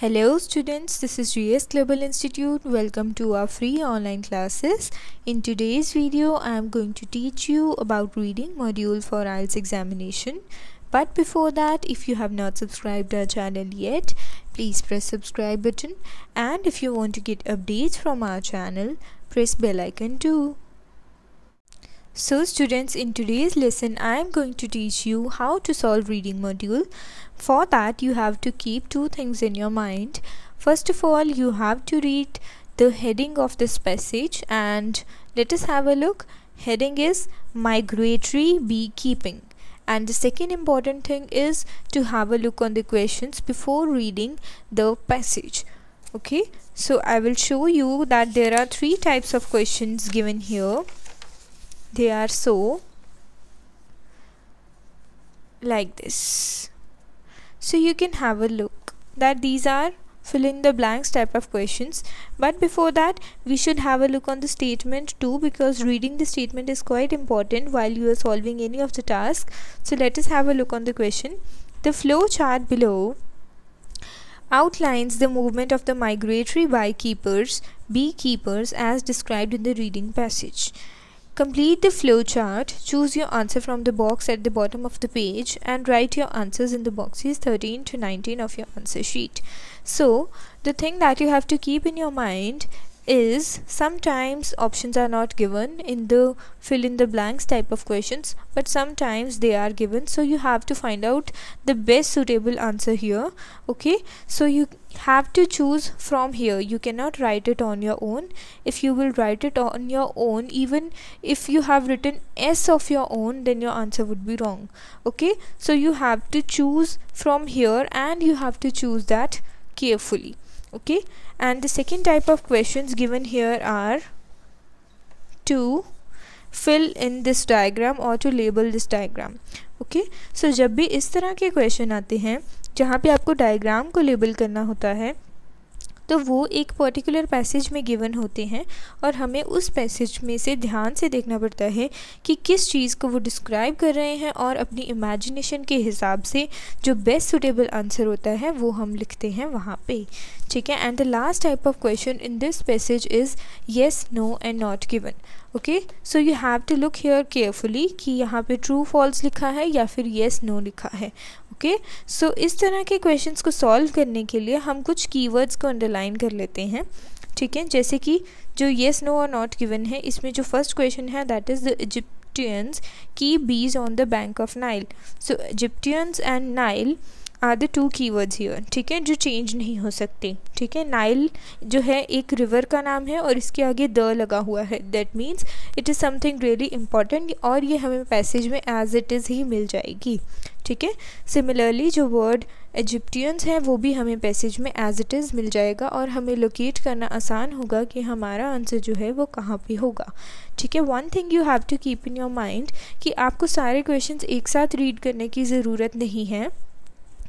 Hello students, this is GS Global Institute. Welcome to our free online classes. In today's video, I am going to teach you about reading module for IELTS examination. But before that, if you have not subscribed our channel yet, please press subscribe button. And if you want to get updates from our channel, press bell icon too. So students in today's lesson I am going to teach you how to solve reading module. For that you have to keep two things in your mind. First of all you have to read the heading of this passage and let us have a look. Heading is migratory beekeeping and the second important thing is to have a look on the questions before reading the passage. Okay so I will show you that there are three types of questions given here they are so like this so you can have a look that these are fill in the blanks type of questions but before that we should have a look on the statement too because reading the statement is quite important while you are solving any of the task so let us have a look on the question the flow chart below outlines the movement of the migratory beekeepers beekeepers as described in the reading passage Complete the flowchart, choose your answer from the box at the bottom of the page and write your answers in the boxes 13 to 19 of your answer sheet. So, the thing that you have to keep in your mind is sometimes options are not given in the fill in the blanks type of questions but sometimes they are given so you have to find out the best suitable answer here okay so you have to choose from here you cannot write it on your own if you will write it on your own even if you have written s of your own then your answer would be wrong okay so you have to choose from here and you have to choose that carefully okay and the second type of questions given here are to fill in this diagram or to label this diagram okay so jab bhi is tarah ke question aate hain jahan pe aapko diagram ko label karna hota hai तो वो एक particular passage में given होते हैं और हमें उस passage में से ध्यान से देखना पड़ता है कि किस चीज़ को वो डिस्क्राइब कर रहे हैं और अपनी इमेजिनेशन के हिसाब से जो बेस्ट सुटेबल आंसर होता है वो हम लिखते हैं वहाँ पे ठीक है and the last type of question in this passage is yes no and not given okay so you have to look here carefully कि यहाँ पे ट्रू फॉल्स लिखा है या फिर येस yes, नो no लिखा है ओके सो इस तरह के क्वेश्चंस को सॉल्व करने के लिए हम कुछ कीवर्ड्स को अंडरलाइन कर लेते हैं ठीक है जैसे कि जो येस नो और नॉट गिवन है इसमें जो फर्स्ट क्वेश्चन है that is the Egyptians keep bees on the bank of Nile so Egyptians and Nile are the two keywords here ठीक है जो चेंज नहीं हो सकते ठीक है नाइल जो है एक रिवर का नाम है और इसके आगे द लगा हुआ है that means it is something really important और ये हमें पैसेज में एज इट इज़ ही मिल जाएगी ठीक है सिमिलरली जो वर्ड इजिप्टियंस हैं वो भी हमें पैसेज में एज इट इज़ मिल जाएगा और हमें लोकेट करना आसान होगा कि हमारा आंसर जो है वो कहाँ पे होगा ठीक है one thing you have to keep in your mind कि आपको सारे क्वेश्चंस एक साथ रीड करने की ज़रूरत नहीं है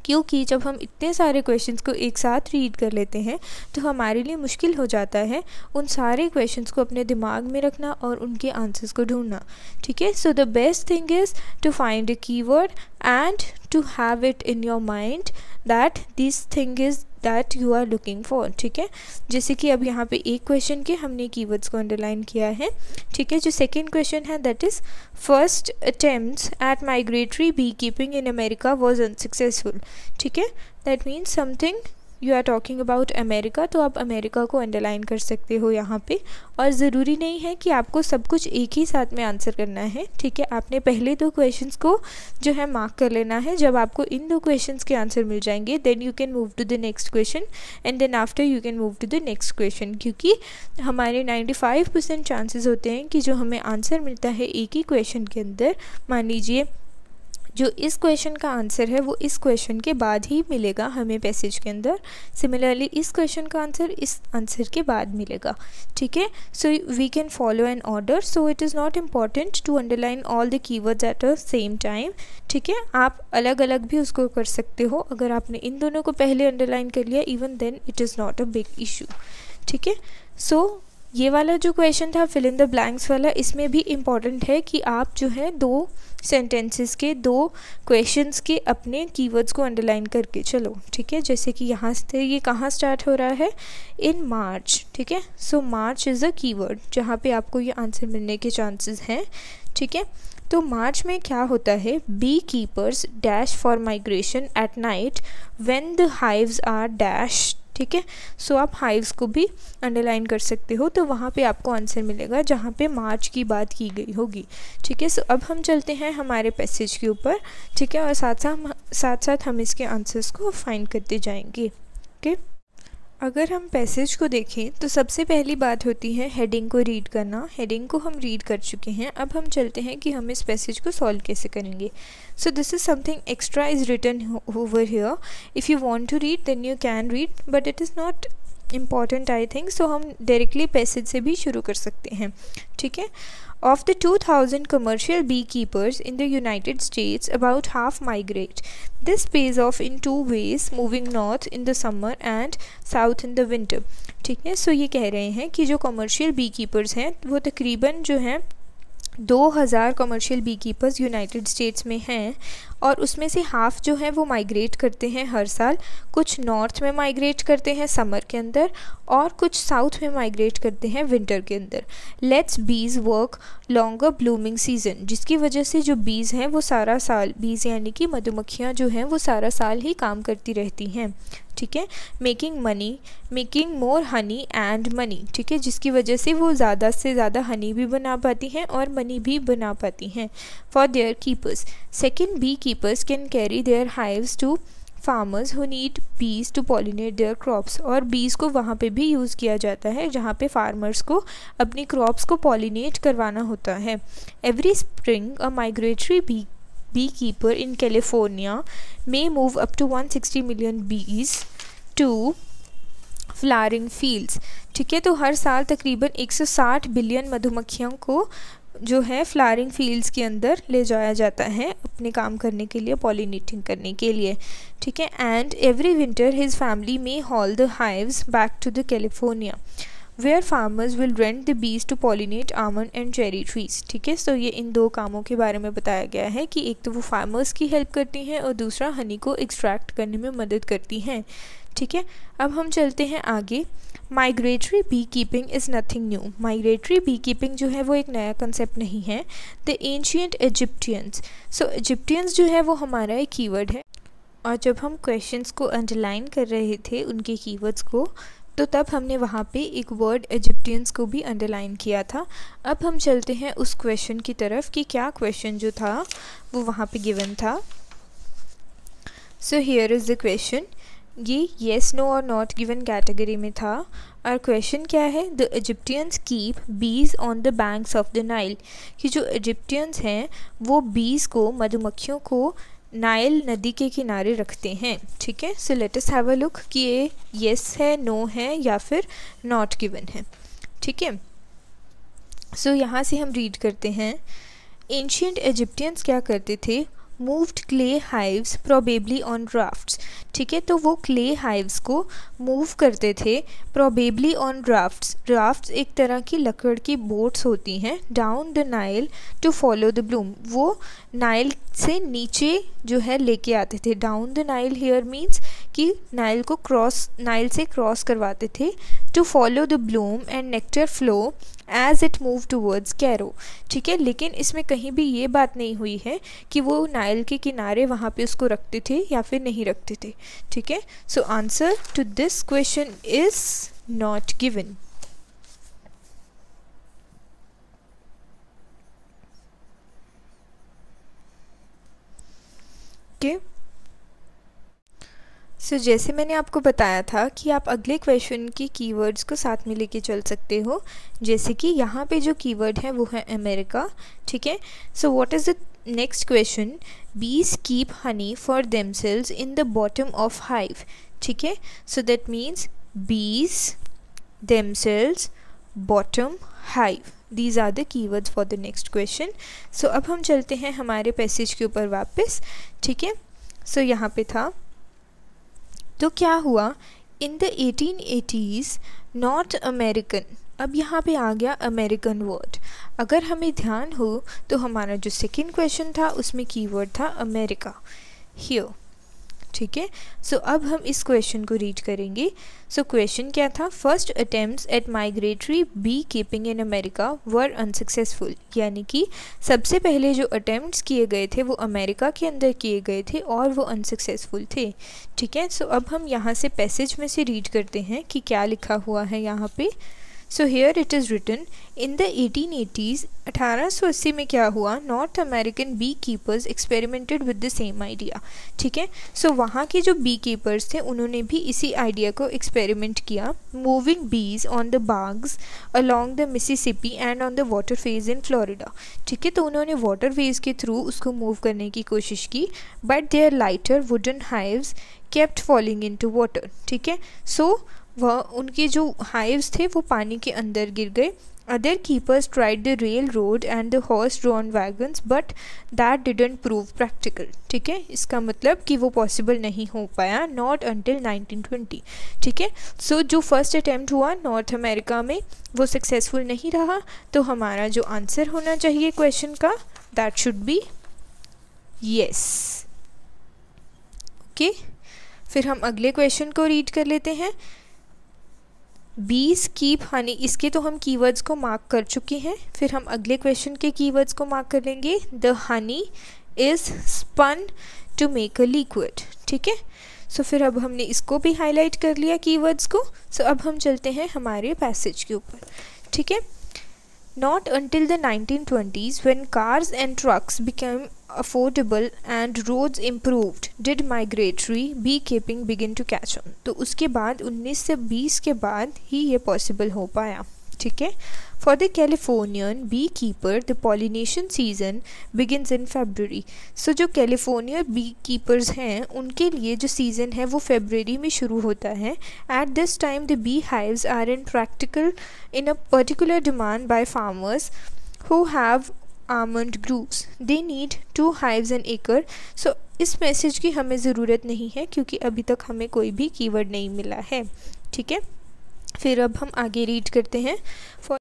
क्योंकि जब हम इतने सारे क्वेश्चंस को एक साथ रीड कर लेते हैं तो हमारे लिए मुश्किल हो जाता है उन सारे क्वेश्चंस को अपने दिमाग में रखना और उनके आंसर्स को ढूंढना ठीक है so the best thing is to find a keyword and to have it in your mind that this thing is that you are looking for ठीक है जैसे कि अब यहाँ पे एक क्वेश्चन के हमने कीवर्ड्स को अंडरलाइन किया है ठीक है जो सेकेंड क्वेश्चन है that is first attempt at migratory bee keeping in America was unsuccessful ठीक है that means something you are talking about America तो आप अमेरिका को अंडरलाइन कर सकते हो यहाँ पे और ज़रूरी नहीं है कि आपको सब कुछ एक ही साथ में आंसर करना है ठीक है आपने पहले दो क्वेश्चंस को जो है मार्क कर लेना है जब आपको इन दो क्वेश्चंस के आंसर मिल जाएंगे then you can move to the next question and then after you can move to the next question क्योंकि हमारे नाइन्टी परसेंट चांसेस होते हैं कि जो हमें आंसर मिलता है एक ही क्वेश्चन के अंदर मान लीजिए जो इस क्वेश्चन का आंसर है वो इस क्वेश्चन के बाद ही मिलेगा हमें पैसेज के अंदर सिमिलरली इस क्वेश्चन का आंसर इस आंसर के बाद मिलेगा ठीक है so we can follow an order so it is not important to underline all the keywords at a same time ठीक है आप अलग अलग भी उसको कर सकते हो अगर आपने इन दोनों को पहले अंडरलाइन कर लिया even then it is not a big issue ठीक है सो ये वाला जो क्वेश्चन था फिल इन द ब्लैंक्स वाला इसमें भी इम्पॉर्टेंट है कि आप जो है दो सेंटेंसेस के दो क्वेश्चंस के अपने कीवर्ड्स को अंडरलाइन करके चलो ठीक है जैसे कि यहाँ से ये कहाँ स्टार्ट हो रहा है इन मार्च ठीक है सो मार्च इज़ अ कीवर्ड जहाँ पे आपको ये आंसर मिलने के चांसेस हैं ठीक है तो मार्च में क्या होता है bee keepers dash for migration at night when the hives are dash ठीक है सो आप हाइव्स को भी अंडरलाइन कर सकते हो तो वहाँ पे आपको आंसर मिलेगा जहाँ पे मार्च की बात की गई होगी ठीक है सो अब हम चलते हैं हमारे पैसेज के ऊपर ठीक है और साथ साथ साथ साथ हम इसके आंसर्स को फाइंड करते जाएंगे ओके okay? अगर हम पैसेज को देखें तो सबसे पहली बात होती है हेडिंग को रीड करना हेडिंग को हम रीड कर चुके हैं अब हम चलते हैं कि हम इस पैसेज को सॉल्व कैसे करेंगे so this is something extra is written over here if you want to read then you can read but it is not important I think so हम डायरेक्टली पैसेज से भी शुरू कर सकते हैं ठीक है Of the 2,000 commercial beekeepers in the United States, about half migrate. This pays off in two ways, moving north in the summer and south in the winter. ठीक है सो ये कह रहे हैं कि जो commercial beekeepers हैं वो तकरीबन जो हैं 2000 commercial beekeepers United States में हैं और उसमें से हाफ़ जो है वो माइग्रेट करते हैं हर साल कुछ नॉर्थ में माइग्रेट करते हैं समर के अंदर और कुछ साउथ में माइग्रेट करते हैं विंटर के अंदर let's be's verb longer blooming season जिसकी वजह से जो बीज हैं वो सारा साल बीज यानी कि मधुमक्खियाँ जो हैं वो सारा साल ही काम करती रहती हैं ठीक है making money making more honey and money ठीक है जिसकी वजह से वो ज़्यादा से ज़्यादा हनी भी बना पाती हैं और मनी भी बना पाती हैं for their keepers second bee beekeepers can carry their hives to farmers who need bees to pollinate their crops और bees को वहाँ पर भी use किया जाता है जहाँ पर farmers को अपनी crops को pollinate करवाना होता है Every spring a migratory bee beekeeper in California may move up to 160 million bees to flowering fields ठीक है तो हर साल तकरीबन एक सौ साठ बिलियन मधुमक्खियों को जो है फ्लारिंग फील्ड्स के अंदर ले जाया जाता है अपने काम करने के लिए पॉलीनेटिंग करने के लिए ठीक है and every winter his family may haul the hives back to the California where farmers will rent the bees to pollinate almond and cherry trees ठीक है सो ये इन दो कामों के बारे में बताया गया है कि एक तो वो फार्मर्स की हेल्प करती हैं और दूसरा हनी को एक्सट्रैक्ट करने में मदद करती हैं ठीक है अब हम चलते हैं आगे migratory bee keeping is nothing new migratory bee keeping जो है वो एक नया कंसेप्ट नहीं है the ancient Egyptians so Egyptians जो है वो हमारा एक कीवर्ड है और जब हम क्वेश्चंस को अंडरलाइन कर रहे थे उनके कीवर्ड्स को तो तब हमने वहाँ पे एक वर्ड इजिप्टियंस को भी अंडरलाइन किया था अब हम चलते हैं उस क्वेश्चन की तरफ कि क्या क्वेश्चन जो था वो वहाँ पे गिवन था so here is the question ये येस नो और नॉट गिवन कैटेगरी में था और क्वेश्चन क्या है the Egyptians keep bees on the banks of the Nile कि जो इजिप्टियंस हैं वो बीज को मधुमक्खियों को नाइल नदी के किनारे रखते हैं ठीक है so let us have a look कि ये येस है नो है या फिर नॉट गिवन है ठीक है सो यहाँ से हम रीड करते हैं एंशियंट इजिप्टियंस क्या करते थे moved clay hives probably on draft ठीक है तो वो क्ले हाइव्स को मूव करते थे प्रोबेबली ऑन ड्राफ्ट्स ड्राफ्ट एक तरह की लकड़ की बोट्स होती हैं down the Nile to follow the bloom वो नाइल से नीचे जो है लेके आते थे down the Nile here means कि नाइल को क्रॉस नाइल से क्रॉस करवाते थे to follow the bloom and nectar flow as it move towards Cairo ठीक है लेकिन इसमें कहीं भी ये बात नहीं हुई है कि वो नाइल के किनारे वहाँ पे उसको रखते थे या फिर नहीं रखते थे ठीक है so answer to this question is given के Okay. सो so, जैसे मैंने आपको बताया था कि आप अगले क्वेश्चन की कीवर्ड्स को साथ में लेके चल सकते हो जैसे कि यहाँ पे जो कीवर्ड है वो है अमेरिका ठीक है so what is the next question bees keep honey for them cells in the bottom of hive ठीक है so that means bees them cells bottom hive these are the keywords for the next question so अब हम चलते हैं हमारे passage के ऊपर वापस ठीक है सो यहाँ पे था तो क्या हुआ in the eighteen eighties North American अब यहाँ पे आ गया अमेरिकन वर्ड अगर हमें ध्यान हो तो हमारा जो सेकेंड क्वेश्चन था उसमें कीवर्ड था अमेरिका हियो ठीक है सो अब हम इस क्वेश्चन को रीड करेंगे सो so, क्वेश्चन क्या था first attempt at migratory bee keeping in America were unsuccessful यानी कि सबसे पहले जो अटैम्प्ट किए गए थे वो अमेरिका के अंदर किए गए थे और वो अनसक्सेसफुल थे ठीक है सो so, अब हम यहाँ से पैसेज में से रीड करते हैं कि क्या लिखा हुआ है यहाँ पे so here it is written in the eighteen eighties अठारह सौ अस्सी में क्या हुआ North American bee keepers experimented with the same idea ठीक है सो वहाँ के जो बी कीपर्स थे उन्होंने भी इसी आइडिया को एक्सपेरिमेंट किया moving bees on the barges along the Mississippi and on the water phase in Florida ठीक है तो उन्होंने वाटर फेज के थ्रू उसको मूव करने की कोशिश की but their lighter wooden hives kept falling into water ठीक है सो वह उनके जो हाइव्स थे वो पानी के अंदर गिर गए other keepers tried the railroad and the horse drawn wagons but that didn't prove practical ठीक है इसका मतलब कि वो पॉसिबल नहीं हो पाया नॉट अंटिल 1920 ठीक है सो जो फर्स्ट अटैम्प्ट हुआ नॉर्थ अमेरिका में वो सक्सेसफुल नहीं रहा तो हमारा जो आंसर होना चाहिए क्वेश्चन का that should be yes okay फिर हम अगले क्वेश्चन को रीड कर लेते हैं बीस कीप हनी इसके तो हम कीवर्ड्स को मार्क कर चुके हैं फिर हम अगले क्वेश्चन के कीवर्ड्स को मार्क करेंगे the honey is spun to make a liquid ठीक है सो फिर अब हमने इसको भी हाईलाइट कर लिया कीवर्ड्स को सो so, अब हम चलते हैं हमारे पैसेज के ऊपर ठीक है Not until the 1920s, when cars and trucks became affordable and roads improved did migratory bee keeping begin to catch on तो उसके बाद 1920 के बाद ही ये पॉसिबल हो पाया ठीक है for the Californian bee keeper the pollination season begins in February so जो कैलिफोर्नियन बी कीपर्स हैं उनके लिए जो सीज़न है वो फेबररी में शुरू होता है at this time the bee hives are in practical in a particular demand by farmers who have almond groves they need two hives an acre so इस मैसेज की हमें ज़रूरत नहीं है क्योंकि अभी तक हमें कोई भी कीवर्ड नहीं मिला है ठीक है फिर अब हम आगे रीड करते हैं for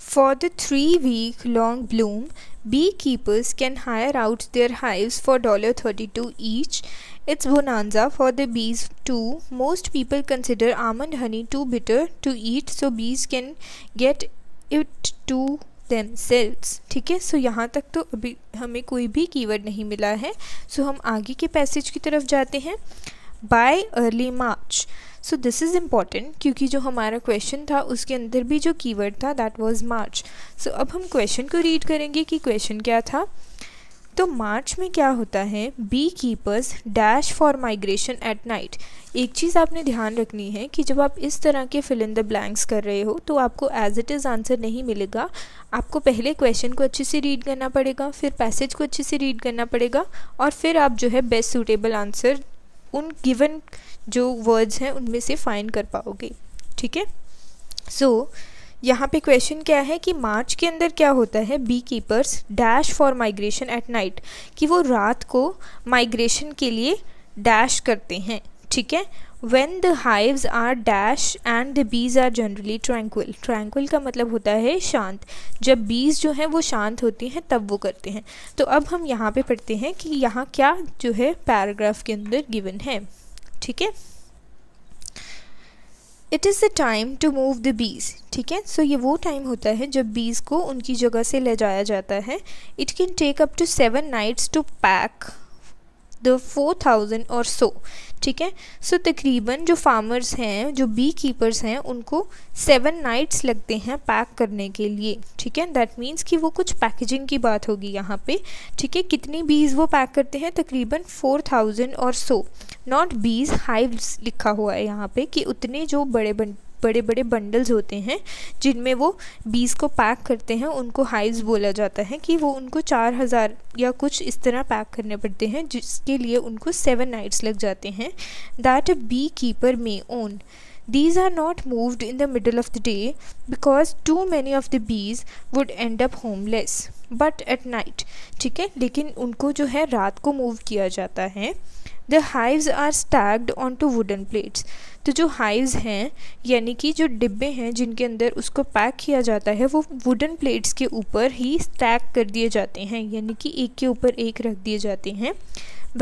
for the three week long bloom bee keepers can hire out their hives for dollar thirty two each it's bonanza for the bees too most people consider almond honey too bitter to eat so bees can get it to cells ठीक है सो यहाँ तक तो अभी हमें कोई भी keyword नहीं मिला है सो so, हम आगे के पैसेज की तरफ जाते हैं by early March so this is important क्योंकि जो हमारा क्वेश्चन था उसके अंदर भी जो कीवर्ड था दैट वाज मार्च सो अब हम क्वेश्चन को रीड करेंगे कि क्वेश्चन क्या था तो मार्च में क्या होता है bee keepers dash for migration at night एक चीज़ आपने ध्यान रखनी है कि जब आप इस तरह के फिल इन द ब्लैंक्स कर रहे हो तो आपको एज इट इज़ आंसर नहीं मिलेगा आपको पहले क्वेश्चन को अच्छे से रीड करना पड़ेगा फिर पैसेज को अच्छे से रीड करना पड़ेगा और फिर आप जो है बेस्ट सूटेबल आंसर उन गिवन जो वर्ड्स हैं उनमें से फाइंड कर पाओगे ठीक है सो so, यहाँ पे क्वेश्चन क्या है कि मार्च के अंदर क्या होता है bee keepers dash for migration at night कि वो रात को माइग्रेशन के लिए डैश करते हैं ठीक है when the hive are dash and the bees are generally tranquil tranquil का मतलब होता है शांत जब बीज जो हैं वो शांत होती हैं तब वो करते हैं तो अब हम यहाँ पे पढ़ते हैं कि यहाँ क्या जो है पैराग्राफ के अंदर गिवन है ठीक है it is the time to move the bees ठीक है सो ये वो टाइम होता है जब बीज को उनकी जगह से ले जाया जाता है it can take up to seven nights to pack the four thousand or so ठीक है सो तकरीबन जो फार्मर्स हैं जो बी कीपर्स हैं उनको सेवन नाइट्स लगते हैं पैक करने के लिए ठीक है दैट मीन्स कि वो कुछ पैकेजिंग की बात होगी यहाँ पे ठीक है कितनी बीज वो पैक करते हैं तकरीबन four thousand or so not बीज हाइव्स लिखा हुआ है यहाँ पे कि उतने जो बड़े बन बड़े बड़े बंडल्स होते हैं जिनमें वो बीज को पैक करते हैं उनको हाइव्स बोला जाता है कि वो उनको चार हज़ार या कुछ इस तरह पैक करने पड़ते हैं जिसके लिए उनको सेवन नाइट्स लग जाते हैं that a bee keeper may own these are not moved in the middle of the day because too many of the bees would end up homeless but at night ठीक है लेकिन उनको जो है रात को मूव किया जाता है the hives are stacked on to wooden plates तो जो हाइव्स हैं यानी कि जो डिब्बे हैं जिनके अंदर उसको पैक किया जाता है वो वुडन प्लेट्स के ऊपर ही स्टैक कर दिए जाते हैं यानी कि एक के ऊपर एक रख दिए जाते हैं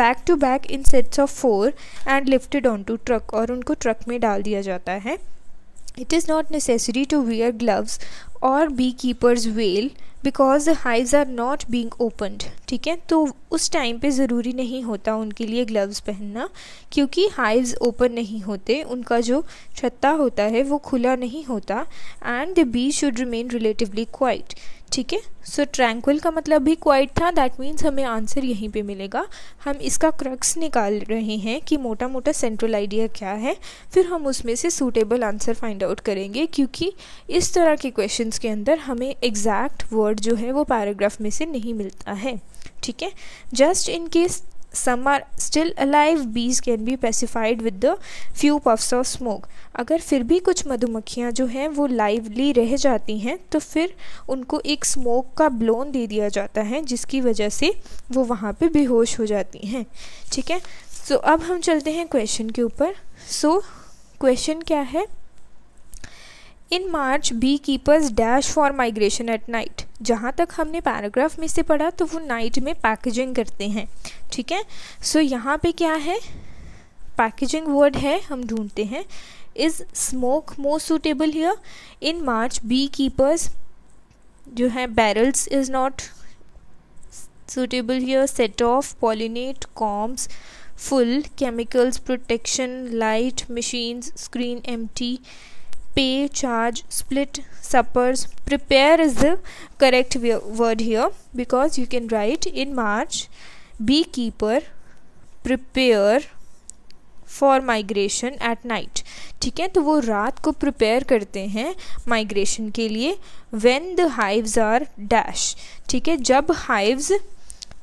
back to back in sets of four and lifted on to truck और उनको ट्रक में डाल दिया जाता है it is not necessary to wear gloves और beekeepers well because the hives are not being opened ठीक है तो उस टाइम पे ज़रूरी नहीं होता उनके लिए ग्लव्स पहनना क्योंकि हाइव्स ओपन नहीं होते उनका जो छत्ता होता है वो खुला नहीं होता and the bee should remain relatively quiet ठीक है सो ट्रैंक्विल का मतलब भी क्वाइट था दैट मीन्स हमें आंसर यहीं पे मिलेगा हम इसका क्रक्स निकाल रहे हैं कि मोटा मोटा सेंट्रल आइडिया क्या है फिर हम उसमें से सूटेबल आंसर फाइंड आउट करेंगे क्योंकि इस तरह के क्वेश्चंस के अंदर हमें एग्जैक्ट वर्ड जो है वो पैराग्राफ में से नहीं मिलता है ठीक है just in case some are still alive bees can be pacified with the few puffs of smoke अगर फिर भी कुछ मधुमक्खियाँ जो हैं वो लाइवली रह जाती हैं तो फिर उनको एक स्मोक का ब्लोन दे दिया जाता है जिसकी वजह से वो वहाँ पर बेहोश हो जाती हैं ठीक है सो so, अब हम चलते हैं क्वेश्चन के ऊपर सो so, क्वेश्चन क्या है in March B keepers dash for migration at night जहाँ तक हमने पैराग्राफ में से पढ़ा तो वो नाइट में पैकेजिंग करते हैं ठीक है सो so, यहाँ पे क्या है पैकेजिंग वर्ड है हम ढूंढते हैं is smoke most suitable here in March beekeepers जो है barrels is not suitable here set off pollinate combs full chemicals protection light machines screen empty pay charge split supers prepare is the correct word here because you can write in March beekeeper prepare for migration at night ठीक है तो वो रात को prepare करते हैं migration के लिए when the hives are dash ठीक है जब हाइव्स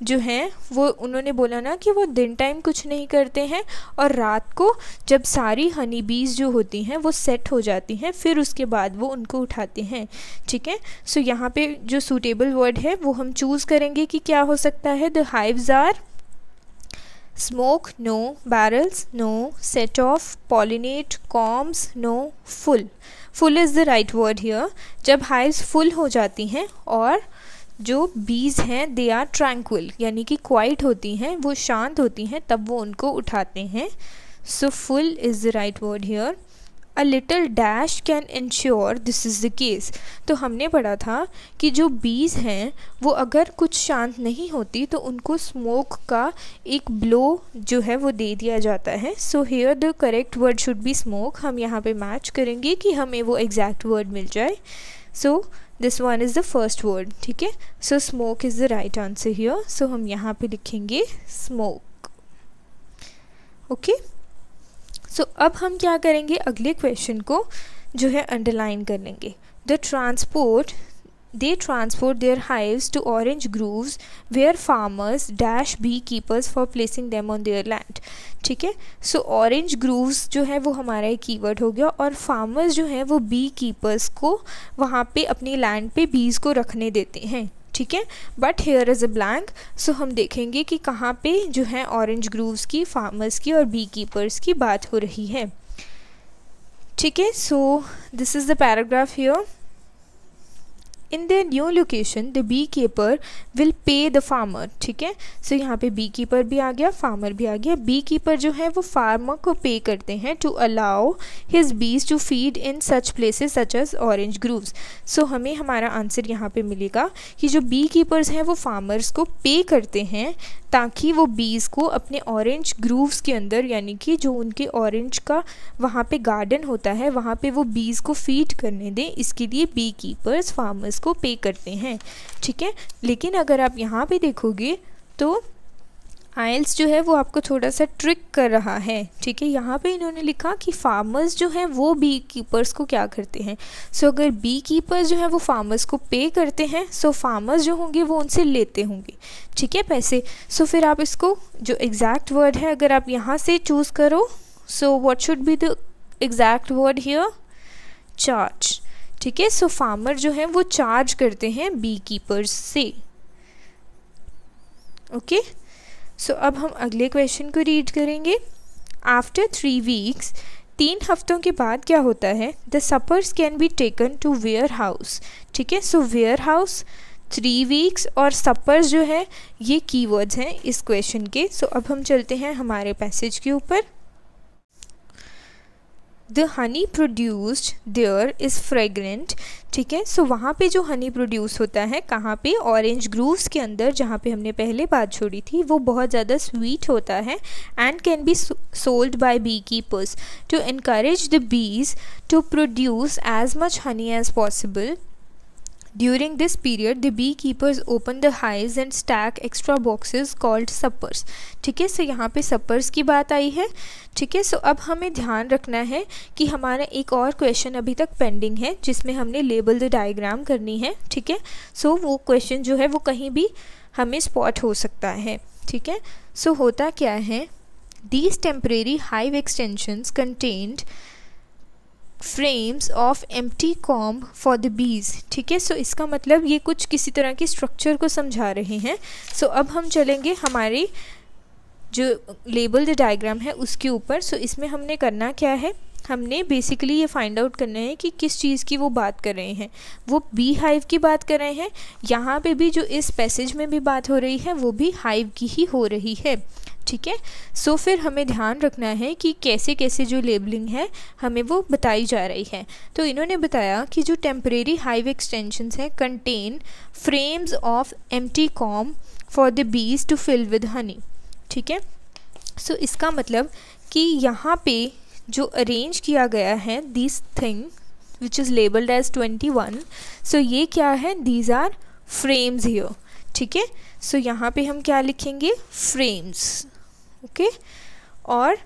जो हैं वो उन्होंने बोला ना कि वो दिन टाइम कुछ नहीं करते हैं और रात को जब सारी हनी बीज जो होती हैं वो सेट हो जाती हैं फिर उसके बाद वो उनको उठाते हैं ठीक है सो यहाँ पे जो सूटेबल वर्ड है वो हम चूज़ करेंगे कि क्या हो सकता है the hives are smoke no barrels no set off pollinate combs no full full is the right word here जब हाइव्स फुल हो जाती हैं और जो बीज हैं दे आर ट्रैंक्विल यानी कि क्वाइट होती हैं वो शांत होती हैं तब वो उनको उठाते हैं so full is the right word here a little dash can ensure this is the case तो हमने पढ़ा था कि जो बीज हैं वो अगर कुछ शांत नहीं होती तो उनको स्मोक का एक ब्लो जो है वो दे दिया जाता है so here the correct word should be smoke हम यहाँ पे मैच करेंगे कि हमें वो एग्जैक्ट वर्ड मिल जाए so so, this one is the first word ठीक है so smoke is the right answer here so हम यहाँ पे लिखेंगे स्मोक ओके सो अब हम क्या करेंगे अगले क्वेश्चन को जो है अंडरलाइन कर लेंगे the transport They transport their hives to orange groves where farmers dash beekeepers for placing them on their land. ठीक है सो ऑरेंज ग्रूव्स जो है वो हमारा एक कीवर्ड हो गया और फार्मर्स जो हैं वो बी कीपर्स को वहाँ पे अपने लैंड पे बीज को रखने देते हैं ठीक है but here is a blank so हम देखेंगे कि कहाँ पे जो है ऑरेंज ग्रूव्स की फार्मर्स की और बी कीपर्स की बात हो रही है ठीक है so this is the paragraph here in the new location the beekeeper will pay the farmer ठीक है सो यहाँ पे बी कीपर भी आ गया फार्मर भी आ गया बी कीपर जो है वो फार्मर को पे करते हैं to allow his bees to feed in such places such as orange groves so हमें हमारा आंसर यहाँ पे मिलेगा कि जो बी कीपर्स हैं वो फार्मर्स को पे करते हैं ताकि वो बीज को अपने ऑरेंज ग्रूव्स के अंदर यानी कि जो उनके ऑरेंज का वहाँ पे गार्डन होता है वहाँ पे वो बीज को फीड करने दें इसके लिए बी कीपर्स फार्मर्स को पे करते हैं ठीक है लेकिन अगर आप यहाँ पे देखोगे तो आयल्स जो है वो आपको थोड़ा सा ट्रिक कर रहा है ठीक है यहाँ पे इन्होंने लिखा कि फार्मर्स जो हैं वो बी कीपर्स को क्या करते हैं सो so, अगर बी कीपर्स जो हैं वो फार्मर्स को पे करते हैं सो so, फार्मर्स जो होंगे वो उनसे लेते होंगे ठीक है पैसे सो so, फिर आप इसको जो एग्जैक्ट वर्ड है अगर आप यहाँ से चूज़ करो so what should be the exact word here charge ठीक है सो फार्मर जो हैं वो चार्ज करते हैं बी कीपर्स से ओके okay? सो so, अब हम अगले क्वेश्चन को रीड करेंगे आफ्टर थ्री वीक्स तीन हफ्तों के बाद क्या होता है the supers can be taken to warehouse ठीक है so warehouse three weeks और सपर्स जो है ये कीवर्ड्स हैं इस क्वेश्चन के सो so, अब हम चलते हैं हमारे पैसेज के ऊपर the honey produced there is fragrant ठीक है सो वहाँ पे जो हनी प्रोड्यूस होता है कहाँ पे ऑरेंज ग्रूव्स के अंदर जहाँ पे हमने पहले बात छोड़ी थी वो बहुत ज़्यादा स्वीट होता है and can be sold by beekeepers to increase the bees to produce as much honey as possible During this period, the beekeepers open the hives and stack extra boxes called suppers. ठीक है सो यहाँ पे suppers की बात आई है ठीक है सो अब हमें ध्यान रखना है कि हमारा एक और क्वेश्चन अभी तक पेंडिंग है जिसमें हमने लेबल द diagram करनी है ठीक है सो वो क्वेश्चन जो है वो कहीं भी हमें स्पॉट हो सकता है ठीक है सो होता क्या है These temporary hive extensions contained frames of empty comb for the bees ठीक है सो इसका मतलब ये कुछ किसी तरह के स्ट्रक्चर को समझा रहे हैं सो so, अब हम चलेंगे हमारी जो लेबल्ड डायग्राम है उसके ऊपर सो so, इसमें हमने करना क्या है हमने बेसिकली ये फाइंड आउट करना है कि किस चीज़ की वो बात कर रहे हैं वो बी हाइव की बात कर रहे हैं यहाँ पे भी जो इस पैसेज में भी बात हो रही है वो भी हाइव की ही हो रही है ठीक है सो फिर हमें ध्यान रखना है कि कैसे कैसे जो लेबलिंग है हमें वो बताई जा रही है तो इन्होंने बताया कि जो टेम्परेरी हाईवे एक्सटेंशन हैं contain frames of empty comb for the bees to fill with honey ठीक है सो इसका मतलब कि यहाँ पे जो अरेंज किया गया है this thing which is labelled as twenty one so ये क्या है दीज आर फ्रेम्स हियर ठीक है सो यहाँ पे हम क्या लिखेंगे फ्रेम्स ओके और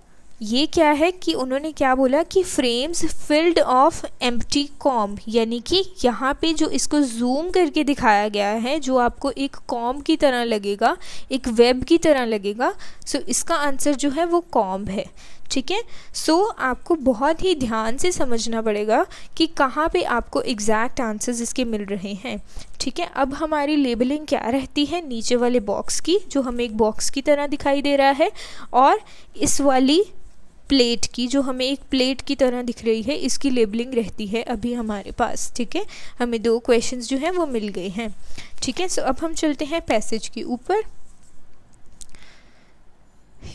ये क्या है कि उन्होंने क्या बोला कि frames field of empty comb यानी कि यहाँ पे जो इसको जूम करके दिखाया गया है जो आपको एक कॉम की तरह लगेगा एक वेब की तरह लगेगा सो so, इसका आंसर जो है वो कॉम है ठीक है सो आपको बहुत ही ध्यान से समझना पड़ेगा कि कहाँ पे आपको एग्जैक्ट आंसर्स इसके मिल रहे हैं ठीक है अब हमारी लेबलिंग क्या रहती है नीचे वाले बॉक्स की जो हमें एक बॉक्स की तरह दिखाई दे रहा है और इस वाली प्लेट की जो हमें एक प्लेट की तरह दिख रही है इसकी लेबलिंग रहती है अभी हमारे पास ठीक है हमें दो क्वेश्चंस जो हैं वो मिल गए हैं ठीक है सो अब हम चलते हैं पैसेज के ऊपर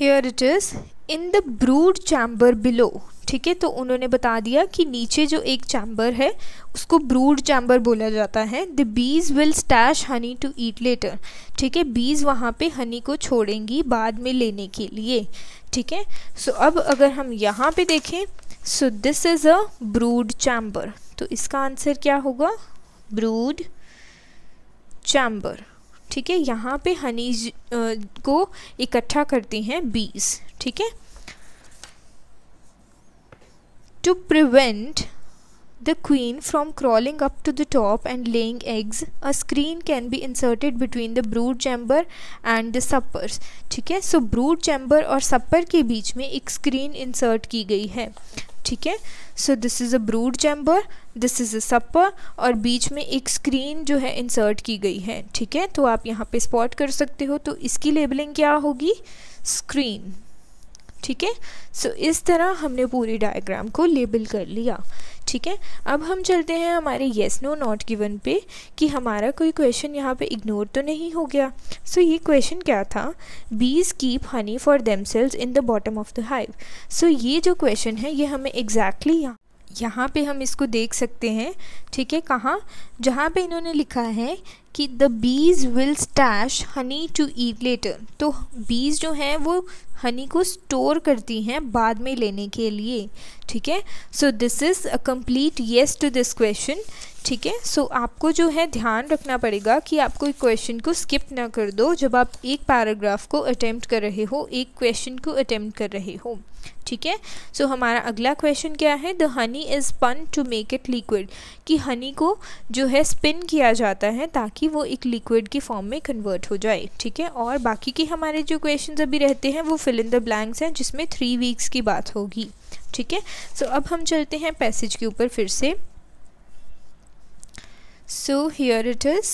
here it is in the brood chamber below ठीक है तो उन्होंने बता दिया कि नीचे जो एक चैम्बर है उसको ब्रूड चैम्बर बोला जाता है the bees will stash honey to eat later ठीक है बीज वहाँ पे हनी को छोड़ेंगी बाद में लेने के लिए ठीक है सो अब अगर हम यहाँ पे देखें so this is a brood chamber तो इसका आंसर क्या होगा ब्रूड चैम्बर ठीक है यहाँ पे हनी को इकट्ठा करती हैं बीज ठीक है to prevent the queen from crawling up to the top and laying eggs a screen can be inserted between the brood chamber and the suppers ठीक है सो ब्रूड चैम्बर और सपर के बीच में एक स्क्रीन इंसर्ट की गई है ठीक है so this is a brood chamber this is a super और बीच में एक स्क्रीन जो है इंसर्ट की गई है ठीक है तो आप यहाँ पे स्पॉट कर सकते हो तो इसकी लेबलिंग क्या होगी स्क्रीन ठीक है सो इस तरह हमने पूरी डायग्राम को लेबल कर लिया ठीक है अब हम चलते हैं हमारे येस नो नॉट गिवन पे कि हमारा कोई क्वेश्चन यहाँ पे इग्नोर तो नहीं हो गया सो so, ये क्वेश्चन क्या था bees keep honey for them in the bottom of the hive so ये जो क्वेश्चन है ये हमें एग्जैक्टली exactly यहाँ यहाँ पे हम इसको देख सकते हैं ठीक है कहाँ जहाँ पे इन्होंने लिखा है कि the bees will stash honey to eat later तो बीज जो हैं वो हनी को स्टोर करती हैं बाद में लेने के लिए ठीक है so this is a complete yes to this question ठीक है सो आपको जो है ध्यान रखना पड़ेगा कि आपको एक क्वेश्चन को स्किप ना कर दो जब आप एक पैराग्राफ को अटैम्प्ट कर रहे हो एक क्वेश्चन को अटैम्प्ट कर रहे हो ठीक है सो हमारा अगला क्वेश्चन क्या है the honey is pun to make it liquid कि हनी को जो है स्पिन किया जाता है ताकि वो एक लिक्विड की फॉर्म में कन्वर्ट हो जाए ठीक है और बाकी के हमारे जो क्वेश्चन अभी रहते हैं वो फिल इन द ब्लैंक्स हैं जिसमें थ्री वीक्स की बात होगी ठीक है सो अब हम चलते हैं पैसेज के ऊपर फिर से So here it is.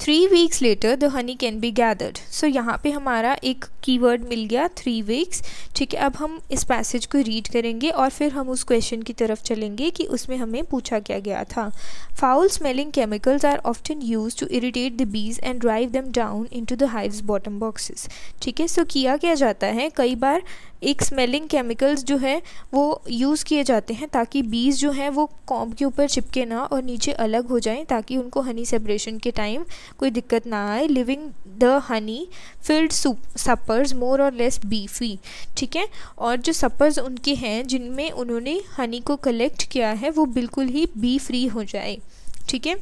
Three weeks later the honey can be gathered so यहाँ पे हमारा एक कीवर्ड मिल गया थ्री वीक्स ठीक है अब हम इस पैसेज को रीड करेंगे और फिर हम उस क्वेश्चन की तरफ चलेंगे कि उसमें हमें पूछा क्या गया था foul smelling chemicals are often use to irritate the bees and drive them down in to the hives bottom boxes ठीक है सो किया क्या जाता है कई बार एक स्मेलिंग केमिकल्स जो है वो यूज़ किए जाते हैं ताकि बीज जो हैं वो कॉम्ब के ऊपर चिपके ना और नीचे अलग हो जाएं ताकि उनको हनी सेपरेशन के टाइम कोई दिक्कत ना आए leaving the honey filled supers more और लेस बीफी ठीक है और जो सपर्स उनके हैं जिनमें उन्होंने हनी को कलेक्ट किया है वो बिल्कुल ही बी फ्री हो जाए ठीक है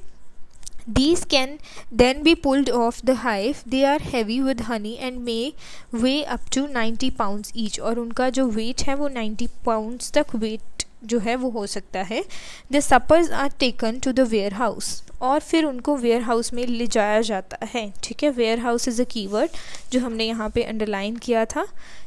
These can then be pulled off the hive. They are heavy with honey and may weigh up to 90 pounds each. और उनका जो weight है वो 90 pounds तक weight जो है वो हो सकता है the supers are taken to the warehouse और फिर उनको वेयर हाउस में ले जाया जाता है ठीक है warehouse is a keyword जो हमने यहाँ पे अंडरलाइन किया था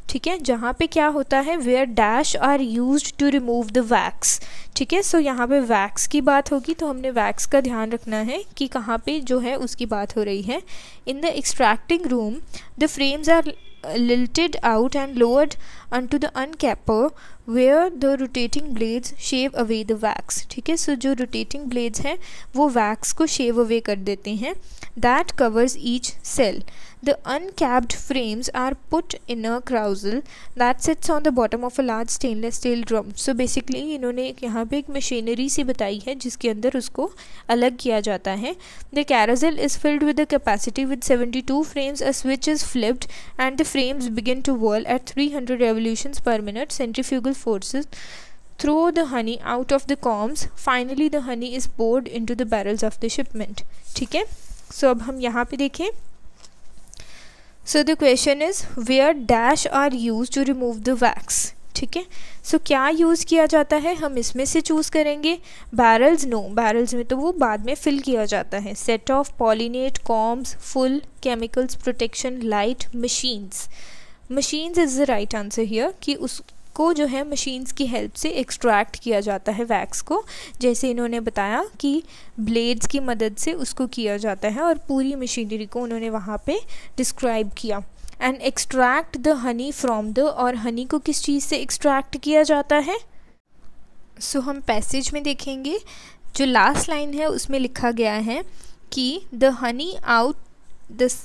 ठीक है जहाँ पे क्या होता है where dash are use to remove the wax ठीक है सो यहाँ पे वैक्स की बात होगी तो हमने वैक्स का ध्यान रखना है कि कहाँ पे जो है उसकी बात हो रही है in the extracting room the frames are lilted out and lowered onto the uncapper where the rotating blades shave away the wax ठीक है सो जो rotating blades हैं वो wax को shave away कर देते हैं that covers each cell. The uncapped frames are put in a carousel that sits on the bottom of a large stainless steel drum. So basically इन्होंने यहाँ पे एक मशीनरी सी बताई है जिसके अंदर उसको अलग किया जाता है The carousel is filled with a capacity with 72 frames. A switch is flipped and the frames begin to whirl at 300 revolutions per minute. Centrifugal forces throw the honey out of the combs. Finally, the honey is poured into the barrels of the shipment. ठीक है सो so, अब हम यहाँ पे देखें so the question is where dash are use to remove the wax ठीक है सो क्या यूज़ किया जाता है हम इसमें से चूज़ करेंगे बैरल्स नो बैरल्स में तो वो बाद में फिल किया जाता है set off pollinate combs full chemicals protection light machines machines is the right answer here कि उस को जो है मशीन्स की हेल्प से एक्सट्रैक्ट किया जाता है वैक्स को जैसे इन्होंने बताया कि ब्लेड्स की मदद से उसको किया जाता है और पूरी मशीनरी को उन्होंने वहाँ पे डिस्क्राइब किया and extract the honey from the और हनी को किस चीज़ से एक्सट्रैक्ट किया जाता है सो so, हम पैसेज में देखेंगे जो लास्ट लाइन है उसमें लिखा गया है कि the honey out this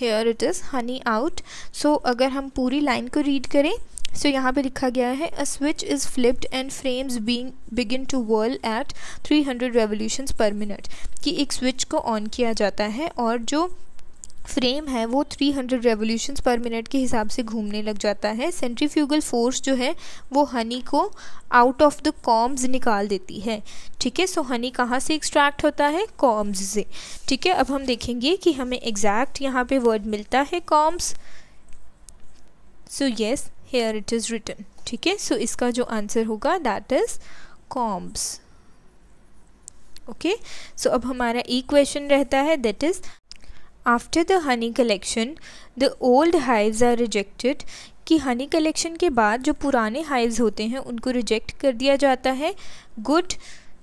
here it is honey out so अगर हम पूरी लाइन को रीड करें सो so, यहाँ पे लिखा गया है a switch is flipped and frames being begin to whirl at 300 hundred revolution per minute कि एक स्विच को ऑन किया जाता है और जो फ्रेम है वो 300 हंड्रेड रेवोल्यूशन पर मिनट के हिसाब से घूमने लग जाता है सेंट्रीफ्यूगल फोर्स जो है वो हनी को आउट ऑफ द कॉम्स निकाल देती है ठीक है सो हनी कहाँ से एक्सट्रैक्ट होता है कॉम्स से ठीक है अब हम देखेंगे कि हमें एग्जैक्ट यहाँ पे वर्ड मिलता है combs so yes here it is return ठीक है सो इसका जो आंसर होगा that is combs okay so अब हमारा एक e क्वेश्चन रहता है that is after the honey collection the old hives are rejected कि हनी कलेक्शन के बाद जो पुराने हाइव्स होते हैं उनको रिजेक्ट कर दिया जाता है good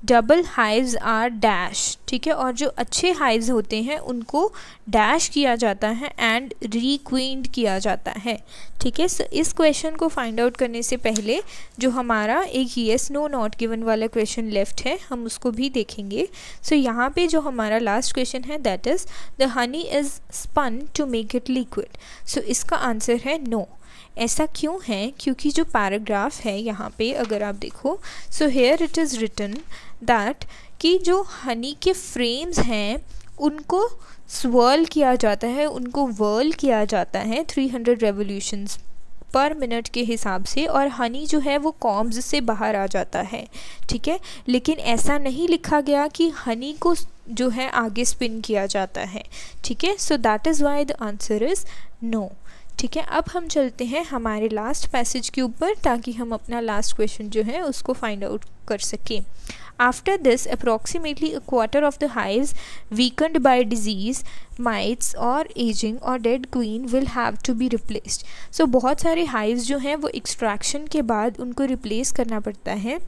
double hives are dash ठीक है और जो अच्छे हाइव्स होते हैं उनको डैश किया जाता है एंड रिक्वींड किया जाता है ठीक है सो इस क्वेश्चन को फाइंड आउट करने से पहले जो हमारा एक येस नो नॉट गिवन वाला क्वेश्चन लेफ्ट है हम उसको भी देखेंगे सो so, यहाँ पे जो हमारा लास्ट क्वेश्चन है that is the honey is spun to make it liquid so इसका आंसर है नो no. ऐसा क्यों है क्योंकि जो पैराग्राफ है यहाँ पे अगर आप देखो so here it is written that कि जो हनी के फ्रेम्स हैं उनको स्वर्ल किया जाता है उनको वर्ल किया जाता है 300 रेवोल्यूशंस पर मिनट के हिसाब से और हनी जो है वो कॉम्स से बाहर आ जाता है ठीक है लेकिन ऐसा नहीं लिखा गया कि हनी को जो है आगे स्पिन किया जाता है ठीक है so that is why the answer is no ठीक है अब हम चलते हैं हमारे लास्ट पैसेज के ऊपर ताकि हम अपना लास्ट क्वेश्चन जो है उसको फाइंड आउट कर सकें after this approximately a quarter of the hive weakened by disease mites और एजिंग और dead queen will have to be replaced so बहुत सारे हाइव जो हैं वो एक्सट्रैक्शन के बाद उनको रिप्लेस करना पड़ता है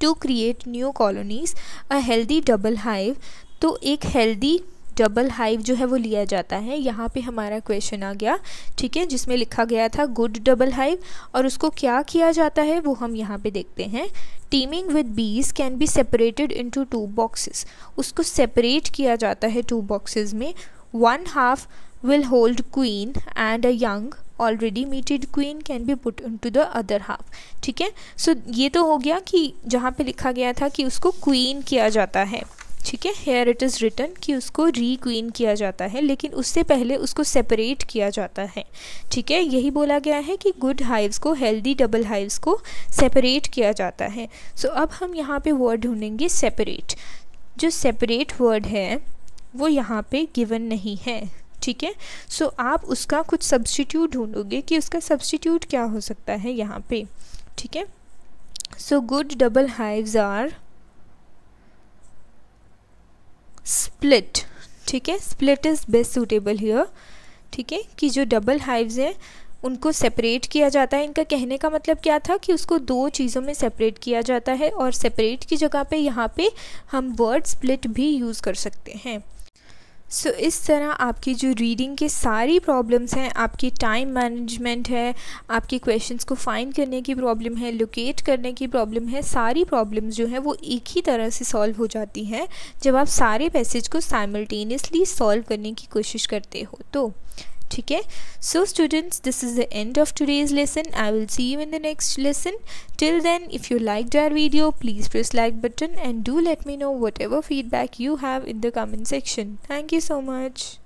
to create new colonies a healthy double hive तो एक हेल्दी डबल हाइव जो है वो लिया जाता है यहाँ पे हमारा क्वेश्चन आ गया ठीक है जिसमें लिखा गया था गुड डबल हाइव और उसको क्या किया जाता है वो हम यहाँ पे देखते हैं teeming with bees can be separated into two boxes उसको सेपरेट किया जाता है टू बॉक्सेस में one half will hold queen and a young already mated queen can be put into the other half ठीक है सो so, ये तो हो गया कि जहाँ पर लिखा गया था कि उसको queen किया जाता है ठीक है हेयर इट इज़ रिटर्न कि उसको रिक्वीन किया जाता है लेकिन उससे पहले उसको सेपरेट किया जाता है ठीक है यही बोला गया है कि गुड हाइव्स को हेल्दी डबल हाइव्स को सेपरेट किया जाता है सो so, अब हम यहाँ पे वर्ड ढूंढेंगे सेपरेट जो सेपरेट वर्ड है वो यहाँ पे गिवन नहीं है ठीक है सो आप उसका कुछ सब्सटीट्यूट ढूंढोगे कि उसका सब्सटीट्यूट क्या हो सकता है यहाँ पे ठीक है so good double hives are split ठीक है split is best suitable here ठीक है कि जो डबल हाइव्स हैं उनको सेपरेट किया जाता है इनका कहने का मतलब क्या था कि उसको दो चीज़ों में सेपरेट किया जाता है और सेपरेट की जगह पे यहाँ पे हम वर्ड स्प्लिट भी यूज़ कर सकते हैं सो so, इस तरह आपकी जो रीडिंग के सारी प्रॉब्लम्स हैं आपकी टाइम मैनेजमेंट है आपके क्वेश्चंस को फाइंड करने की प्रॉब्लम है लोकेट करने की प्रॉब्लम है सारी प्रॉब्लम्स जो हैं वो एक ही तरह से सॉल्व हो जाती हैं जब आप सारे पैसेज को साइमल्टेनियसली सॉल्व करने की कोशिश करते हो तो okay so students this is the end of today's lesson i will see you in the next lesson till then if you liked our video please press like button and do let me know whatever feedback you have in the comment section thank you so much